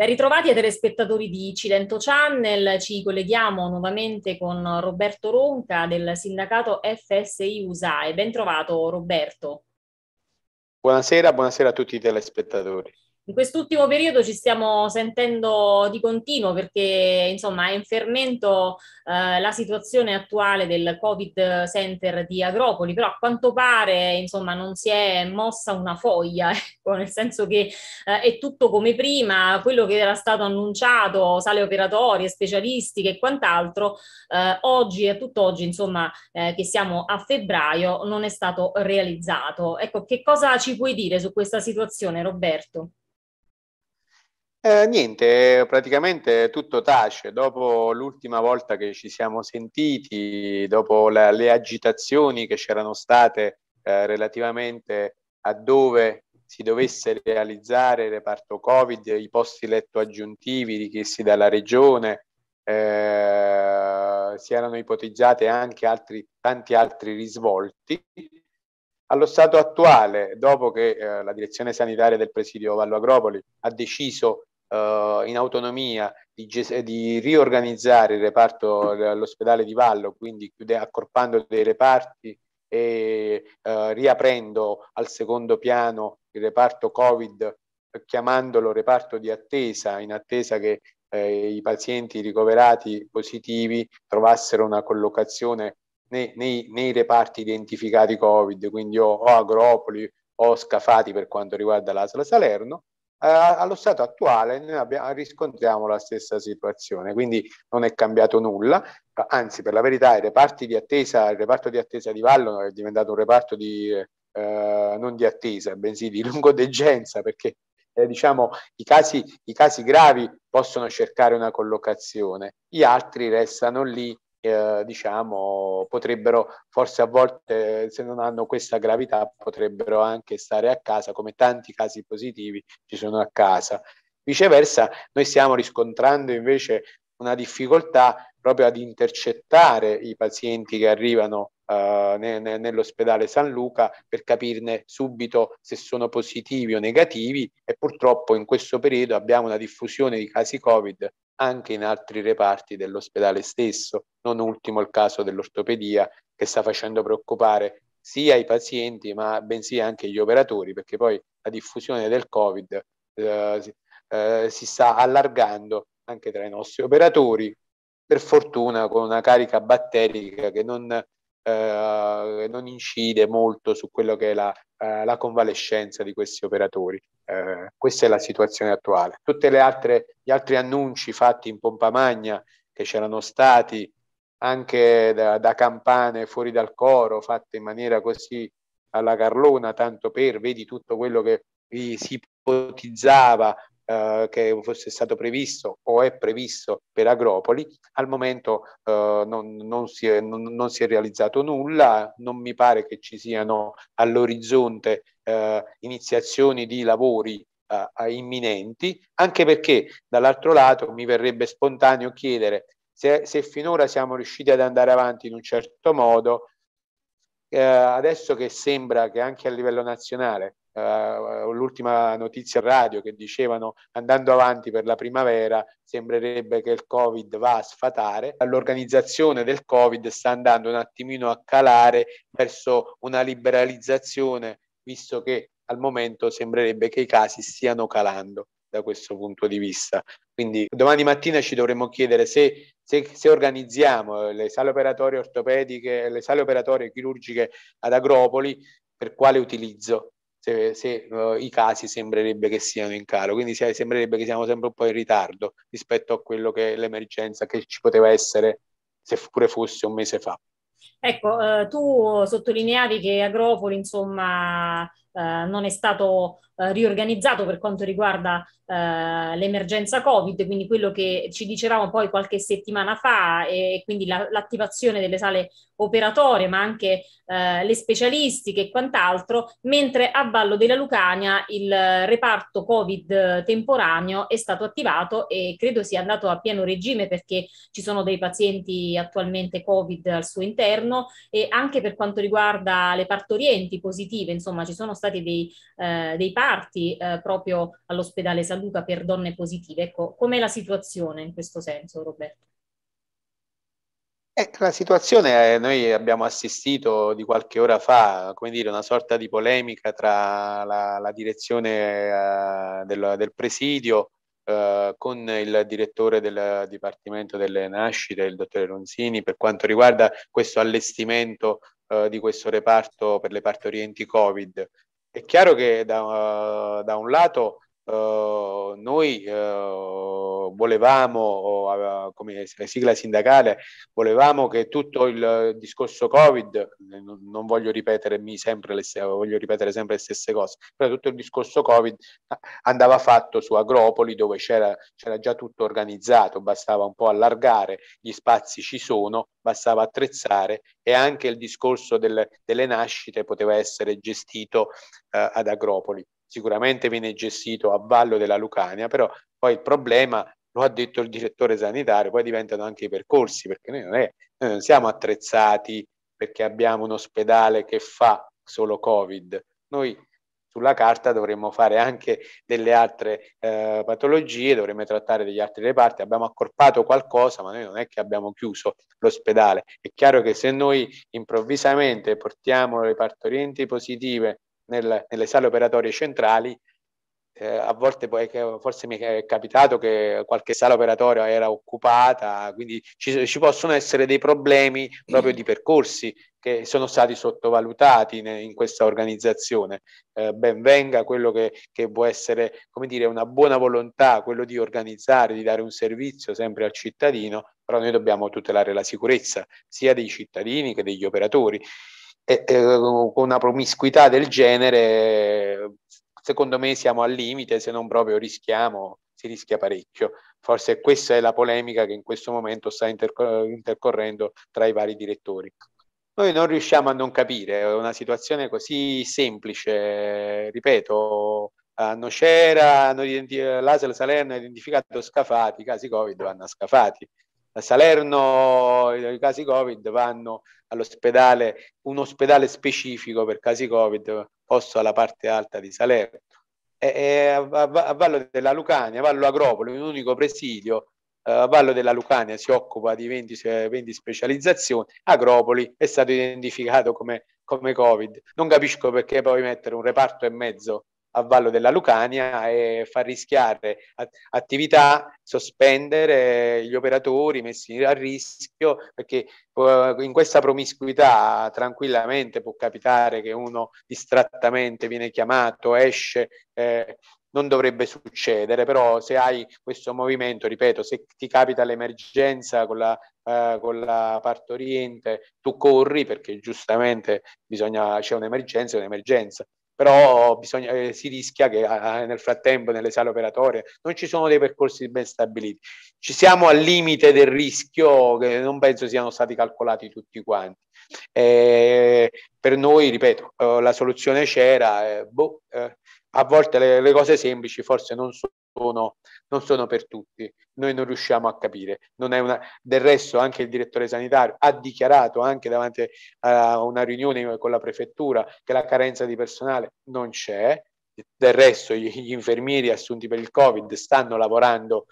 Ben ritrovati ai telespettatori di Cilento Channel, ci colleghiamo nuovamente con Roberto Ronca del sindacato FSI USA ben trovato Roberto. Buonasera, buonasera a tutti i telespettatori. In quest'ultimo periodo ci stiamo sentendo di continuo perché insomma è in fermento eh, la situazione attuale del Covid Center di Agropoli, però a quanto pare insomma non si è mossa una foglia, ecco, nel senso che eh, è tutto come prima, quello che era stato annunciato, sale operatorie, specialistiche e quant'altro, eh, oggi e tutt'oggi insomma eh, che siamo a febbraio non è stato realizzato. Ecco, che cosa ci puoi dire su questa situazione Roberto? Eh, niente, eh, praticamente tutto tace. Dopo l'ultima volta che ci siamo sentiti, dopo la, le agitazioni che c'erano state eh, relativamente a dove si dovesse realizzare il reparto Covid, i posti letto aggiuntivi richiesti dalla Regione, eh, si erano ipotizzate anche altri, tanti altri risvolti. Allo stato attuale, dopo che eh, la direzione sanitaria del presidio Vallo Agropoli ha deciso eh, in autonomia di, di, riorganizzare il reparto dell'ospedale di Vallo, quindi chiude- accorpando dei reparti e eh, riaprendo al secondo piano il reparto Covid, chiamandolo reparto di attesa, in attesa che eh, i pazienti ricoverati positivi trovassero una collocazione nei, nei, nei reparti identificati Covid, quindi o, o Agropoli o Scafati per quanto riguarda l'Asla Salerno, eh, allo stato attuale noi abbiamo, riscontriamo la stessa situazione, quindi non è cambiato nulla, anzi per la verità i reparti di attesa, il reparto di attesa di Vallo è diventato un reparto di, eh, non di attesa, bensì di lungodegenza, perché eh, diciamo, i, casi, i casi gravi possono cercare una collocazione, gli altri restano lì eh, diciamo, potrebbero forse a volte, se non hanno questa gravità, potrebbero anche stare a casa, come tanti casi positivi ci sono a casa. Viceversa, noi stiamo riscontrando invece una difficoltà proprio ad intercettare i pazienti che arrivano eh, ne, ne, nell'ospedale San Luca per capirne subito se sono positivi o negativi e purtroppo in questo periodo abbiamo una diffusione di casi Covid anche in altri reparti dell'ospedale stesso, non ultimo il caso dell'ortopedia che sta facendo preoccupare sia i pazienti ma bensì anche gli operatori perché poi la diffusione del Covid eh, eh, si sta allargando anche tra i nostri operatori, per fortuna con una carica batterica che non eh, non incide molto su quello che è la, eh, la convalescenza di questi operatori. Eh, questa è la situazione attuale. Tutti gli altri annunci fatti in pompa magna che c'erano stati anche da, da campane fuori dal coro, fatte in maniera così alla Carlona, tanto per, vedi tutto quello che si ipotizzava eh, che fosse stato previsto o è previsto per Agropoli, al momento eh, non, non, si è, non, non, si è, realizzato nulla, non mi pare che ci siano all'orizzonte eh, iniziazioni di lavori eh, imminenti, anche perché dall'altro lato mi verrebbe spontaneo chiedere se, se finora siamo riusciti ad andare avanti in un certo modo, eh, adesso che sembra che anche a livello nazionale Uh, l'ultima notizia radio che dicevano andando avanti per la primavera sembrerebbe che il covid va a sfatare l'organizzazione del covid sta andando un attimino a calare verso una liberalizzazione visto che al momento sembrerebbe che i casi stiano calando da questo punto di vista quindi domani mattina ci dovremmo chiedere se, se, se organizziamo eh, le sale operatorie ortopediche le sale operatorie chirurgiche ad Agropoli per quale utilizzo se, se uh, i casi sembrerebbe che siano in calo, quindi se, sembrerebbe che siamo sempre un po' in ritardo rispetto a quello che è l'emergenza che ci poteva essere se pure fosse un mese fa. Ecco, eh, tu sottolineavi che Agropoli, insomma, eh, non è stato eh, riorganizzato per quanto riguarda eh, l'emergenza Covid, quindi quello che ci dicevamo poi qualche settimana fa e quindi la, l'attivazione delle sale operatorie, ma anche eh, le specialistiche e quant'altro, mentre a Vallo della Lucania il reparto Covid temporaneo è stato attivato e credo sia andato a pieno regime perché ci sono dei pazienti attualmente Covid al suo interno e anche per quanto riguarda le partorienti positive, insomma ci sono stati dei, eh, dei parti eh, proprio all'ospedale San Luca per donne positive. Ecco, com'è la situazione in questo senso, Roberto? Eh, la situazione, è, eh, noi abbiamo assistito di qualche ora fa, come dire, una sorta di polemica tra la, la direzione eh, del, del, presidio eh, con il direttore del Dipartimento delle Nascite, il dottore Ronzini, per quanto riguarda questo allestimento eh, di questo reparto per le partorienti Covid. È chiaro che da, da un lato eh, noi eh, volevamo, eh, come sigla sindacale, volevamo che tutto il discorso Covid, non voglio ripetermi sempre le, voglio ripetere sempre le stesse cose, però tutto il discorso Covid andava fatto su Agropoli dove c'era, c'era già tutto organizzato, bastava un po' allargare, gli spazi ci sono, bastava attrezzare e anche il discorso del, delle nascite poteva essere gestito eh, ad Agropoli sicuramente viene gestito a vallo della Lucania, però poi il problema, lo ha detto il direttore sanitario, poi diventano anche i percorsi, perché noi non, è, noi non siamo attrezzati perché abbiamo un ospedale che fa solo Covid. Noi sulla carta dovremmo fare anche delle altre eh, patologie, dovremmo trattare degli altri reparti, abbiamo accorpato qualcosa, ma noi non è che abbiamo chiuso l'ospedale. È chiaro che se noi improvvisamente portiamo le partorienti positive nel, nelle sale operatorie centrali. Eh, a volte poi, forse mi è capitato che qualche sala operatoria era occupata, quindi ci, ci possono essere dei problemi proprio di percorsi che sono stati sottovalutati in, in questa organizzazione. Eh, ben venga quello che, che, può essere, come dire, una buona volontà, quello di organizzare, di dare un servizio sempre al cittadino, però noi dobbiamo tutelare la sicurezza sia dei cittadini che degli operatori con una promiscuità del genere, secondo me siamo al limite, se non proprio rischiamo, si rischia parecchio. Forse questa è la polemica che in questo momento sta intercor- intercorrendo tra i vari direttori. Noi non riusciamo a non capire una situazione così semplice, ripeto, a Nocera, l'Asel Salerno ha identificato Scafati, casi Covid vanno a Scafati a Salerno i casi Covid vanno all'ospedale, un ospedale specifico per casi Covid, posto alla parte alta di Salerno. E, e a, a, a, Vallo della Lucania, a Vallo Agropoli, un unico presidio, eh, a Vallo della Lucania si occupa di 20, 20 specializzazioni, Agropoli è stato identificato come, come Covid. Non capisco perché poi mettere un reparto e mezzo a Vallo della Lucania e far rischiare attività, sospendere gli operatori messi a rischio, perché eh, in questa promiscuità tranquillamente può capitare che uno distrattamente viene chiamato, esce. Eh, non dovrebbe succedere, però se hai questo movimento, ripeto, se ti capita l'emergenza con la, eh, con la partoriente, tu corri perché giustamente bisogna, c'è un'emergenza, è un'emergenza però bisogna, eh, si rischia che eh, nel frattempo nelle sale operatorie non ci sono dei percorsi ben stabiliti. Ci siamo al limite del rischio che non penso siano stati calcolati tutti quanti. Eh, per noi, ripeto, eh, la soluzione c'era, eh, boh, eh, a volte le, le, cose semplici forse non sono sono, non sono per tutti, noi non riusciamo a capire. Una... Del resto anche il direttore sanitario ha dichiarato anche davanti a una riunione con la prefettura che la carenza di personale non c'è, del resto gli infermieri assunti per il Covid stanno lavorando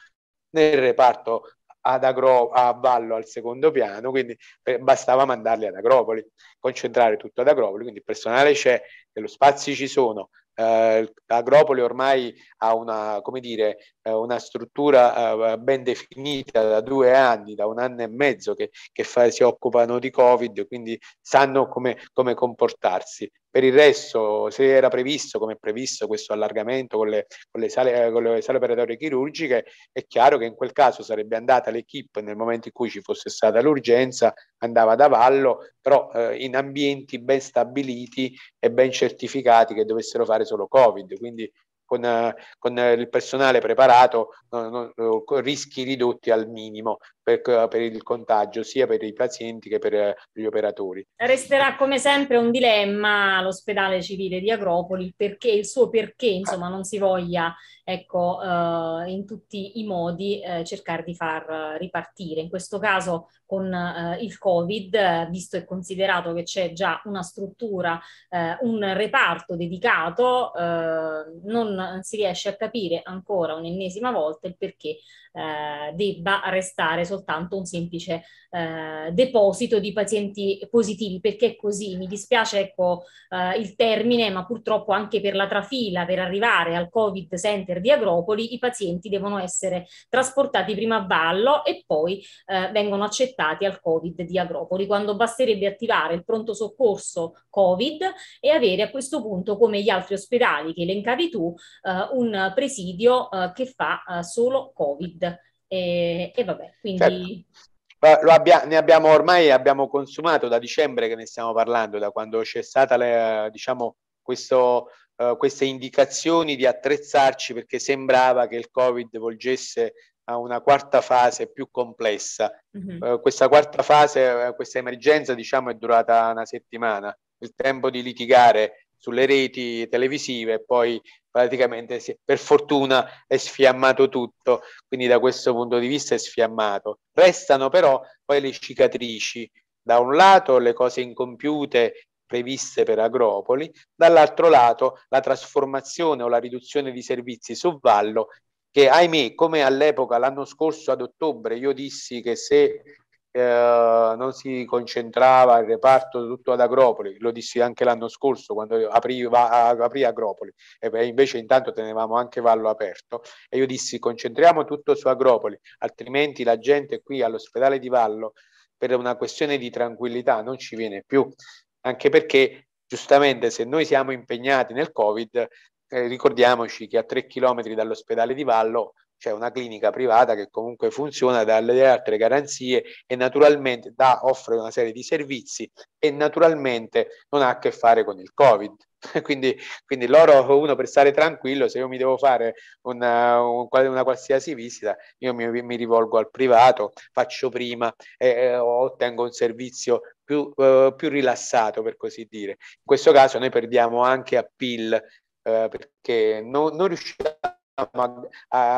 nel reparto ad Agro, a Vallo al secondo piano, quindi eh, bastava mandarli ad Agropoli, concentrare tutto ad Agropoli, quindi il personale c'è, lo spazi ci sono, eh, Agropoli ormai ha una, dire, eh, una struttura eh, ben definita da due anni, da un anno e mezzo che, che fa, si occupano di Covid, quindi sanno come, come comportarsi. Per il resto, se era previsto, come è previsto, questo allargamento con le, con le sale, eh, con le sale operatorie chirurgiche, è chiaro che in quel caso sarebbe andata l'equipe nel momento in cui ci fosse stata l'urgenza, andava da vallo, però eh, in ambienti ben stabiliti e ben certificati che dovessero fare solo Covid. Quindi con, eh, con eh, il personale preparato no, no, eh, rischi ridotti al minimo per, per, il contagio sia per i pazienti che per gli operatori. Resterà come sempre un dilemma l'ospedale civile di Agropoli perché il suo perché insomma non si voglia ecco, eh, in tutti i modi eh, cercare di far ripartire. In questo caso con eh, il Covid, eh, visto e considerato che c'è già una struttura, eh, un reparto dedicato, eh, non si riesce a capire ancora un'ennesima volta il perché debba restare soltanto un semplice deposito di pazienti positivi, perché così, mi dispiace ecco, il termine, ma purtroppo anche per la trafila, per arrivare al Covid Center per via Agropoli i pazienti devono essere trasportati prima a Vallo e poi eh, vengono accettati al Covid di Agropoli, quando basterebbe attivare il pronto soccorso Covid e avere a questo punto, come gli altri ospedali che elencavi tu, eh, un presidio eh, che fa eh, solo Covid. E, e vabbè, quindi... Certo. Abbia, ne abbiamo ormai abbiamo consumato da dicembre che ne stiamo parlando, da quando c'è stata le, diciamo, questo eh, queste indicazioni di attrezzarci perché sembrava che il Covid volgesse a una quarta fase più complessa. Mm-hmm. Eh, questa quarta fase, eh, questa emergenza, diciamo, è durata una settimana, il tempo di litigare sulle reti televisive e poi praticamente per fortuna è sfiammato tutto, quindi da questo punto di vista è sfiammato. Restano però poi le cicatrici, da un lato le cose incompiute previste per agropoli, dall'altro lato la trasformazione o la riduzione di servizi su vallo che ahimè come all'epoca l'anno scorso ad ottobre io dissi che se eh, non si concentrava il reparto tutto ad Agropoli, lo dissi anche l'anno scorso quando aprì, va, aprì Agropoli e invece intanto tenevamo anche Vallo aperto e io dissi concentriamo tutto su Agropoli altrimenti la gente qui all'ospedale di Vallo per una questione di tranquillità non ci viene più anche perché giustamente se noi siamo impegnati nel Covid, eh, ricordiamoci che a 3 km dall'ospedale di Vallo cioè una clinica privata che comunque funziona, dà le altre garanzie e naturalmente dà, offre una serie di servizi e naturalmente non ha a che fare con il Covid. Quindi, quindi loro, uno per stare tranquillo, se io mi devo fare una, una qualsiasi visita, io mi, mi, rivolgo al privato, faccio prima e eh, ottengo un servizio più, eh, più rilassato, per così dire. In questo caso noi perdiamo anche appeal eh, perché no, non riusciamo a,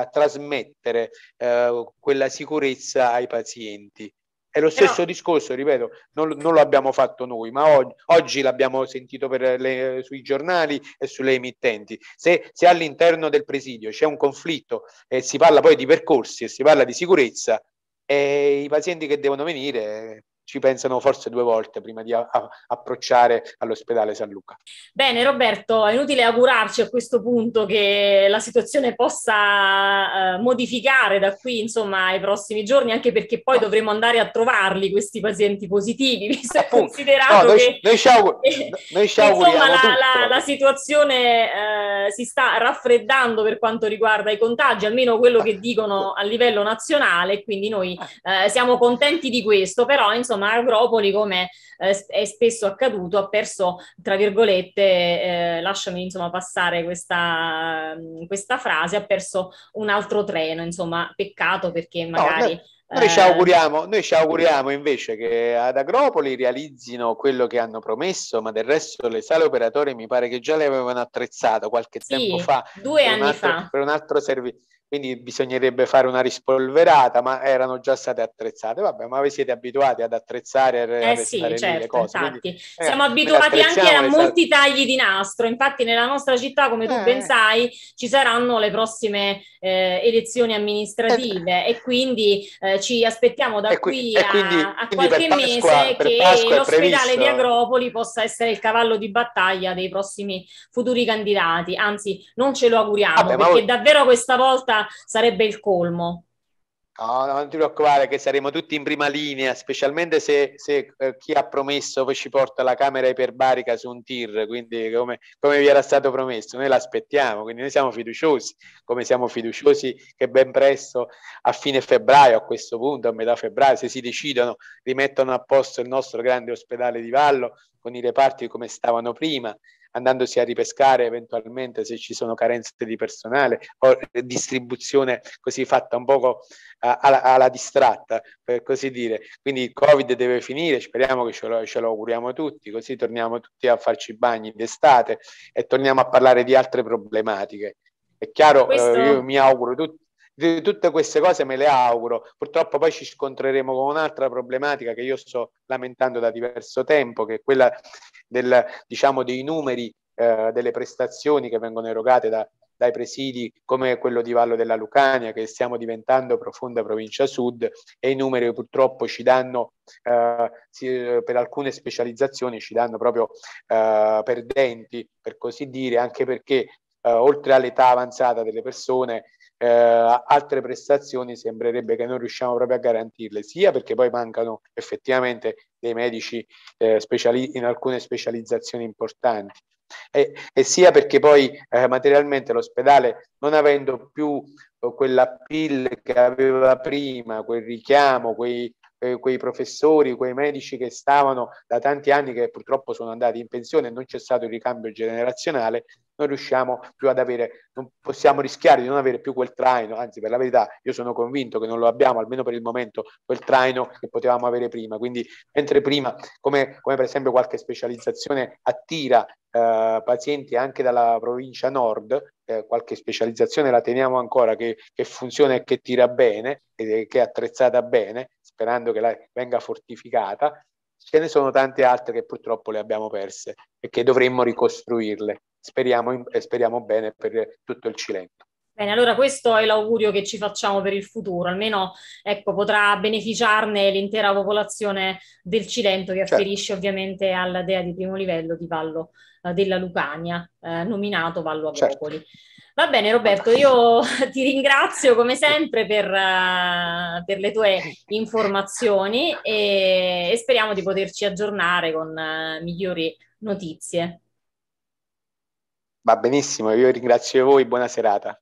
a trasmettere eh, quella sicurezza ai pazienti. È lo stesso Però... discorso, ripeto, non, non, lo abbiamo fatto noi, ma oggi, oggi l'abbiamo sentito le, sui giornali e sulle emittenti. Se, se all'interno del presidio c'è un conflitto e si parla poi di percorsi e si parla di sicurezza, e eh, i pazienti che devono venire ci pensano forse due volte prima di a- a- approcciare all'ospedale San Luca. Bene Roberto, è inutile augurarci a questo punto che la situazione possa eh, modificare da qui insomma ai prossimi giorni, anche perché poi dovremo andare a trovarli questi pazienti positivi, visto e considerato no, che noi ci auguriamo, noi ci insomma, la, la, la, situazione eh, si sta raffreddando per quanto riguarda i contagi, almeno quello che dicono a livello nazionale, quindi noi ah. eh, siamo contenti di questo, però insomma insomma Agropoli come eh, è spesso accaduto ha perso tra virgolette eh, lasciami insomma passare questa, mm, questa, frase ha perso un altro treno insomma peccato perché magari no, no, noi, ci eh, auguriamo, noi ci auguriamo invece che ad Agropoli realizzino quello che hanno promesso, ma del resto le sale operatorie mi pare che già le avevano attrezzato qualche sì, tempo fa. Due anni altro, fa. Per un altro servizio quindi bisognerebbe fare una rispolverata, ma erano già state attrezzate. Vabbè, ma vi siete abituati ad attrezzare e eh sì, certo, le cose. Infatti. Quindi, eh, Siamo abituati anche a esatto. molti tagli di nastro. Infatti, nella nostra città, come tu eh. ben sai, ci saranno le prossime eh, elezioni amministrative eh. e quindi eh, ci aspettiamo da qui, qui a, quindi, a, qualche Pasqua, mese che l'ospedale di Agropoli possa essere il cavallo di battaglia dei prossimi futuri candidati. Anzi, non ce lo auguriamo, Vabbè, perché ma... davvero questa volta sarebbe il colmo. No, non ti preoccupare che saremo tutti in prima linea, specialmente se, se eh, chi ha promesso poi ci porta la camera iperbarica su un tir, quindi come, come vi era stato promesso, noi l'aspettiamo, quindi noi siamo fiduciosi, come siamo fiduciosi che ben presto, a fine febbraio, a questo punto, a metà febbraio, se si decidono, rimettono a posto il nostro grande ospedale di Vallo con i reparti come stavano prima, andandosi a ripescare eventualmente se ci sono carenze di personale o eh, distribuzione così fatta un poco eh, alla, alla distratta, per così dire. Quindi il Covid deve finire, speriamo che ce lo, ce lo auguriamo tutti, così torniamo tutti a farci i bagni d'estate e torniamo a parlare di altre problematiche. È chiaro, eh, Questo... eh, io mi auguro, tu, tutte queste cose me le auguro. Purtroppo poi ci scontreremo con un'altra problematica che io sto lamentando da diverso tempo, che è quella del, diciamo, dei numeri eh, delle prestazioni che vengono erogate da, dai presidi come quello di Vallo della Lucania, che stiamo diventando profonda provincia sud e i numeri purtroppo ci danno, eh, per alcune specializzazioni, ci danno proprio eh, perdenti, per così dire, anche perché eh, oltre all'età avanzata delle persone, eh, altre prestazioni sembrerebbe che non riusciamo proprio a garantirle, sia perché poi mancano effettivamente dei medici eh, speciali- in alcune specializzazioni importanti. E, e sia perché poi eh, materialmente l'ospedale, non avendo più eh, quella pill che aveva prima, quel richiamo, quei, eh, quei professori, quei medici che stavano da tanti anni che purtroppo sono andati in pensione e non c'è stato il ricambio generazionale, non riusciamo più ad avere, non possiamo rischiare di non avere più quel traino, anzi per la verità io sono convinto che non lo abbiamo, almeno per il momento, quel traino che potevamo avere prima. Quindi mentre prima, come, come per esempio qualche specializzazione attira eh, pazienti anche dalla provincia nord, eh, qualche specializzazione la teniamo ancora che, che funziona e che tira bene, e che è attrezzata bene, sperando che la, venga fortificata, ce ne sono tante altre che purtroppo le abbiamo perse e che dovremmo ricostruirle speriamo, in, speriamo bene per tutto il Cilento. Bene, allora questo è l'augurio che ci facciamo per il futuro, almeno ecco, potrà beneficiarne l'intera popolazione del Cilento che certo. afferisce ovviamente alla dea di primo livello di Vallo eh, della Lucania, eh, nominato Vallo Agropoli. Certo. Va bene Roberto, io ti ringrazio come sempre per, uh, per le tue informazioni e, e, speriamo di poterci aggiornare con uh, migliori notizie. Va benissimo, io ringrazio voi, buona serata.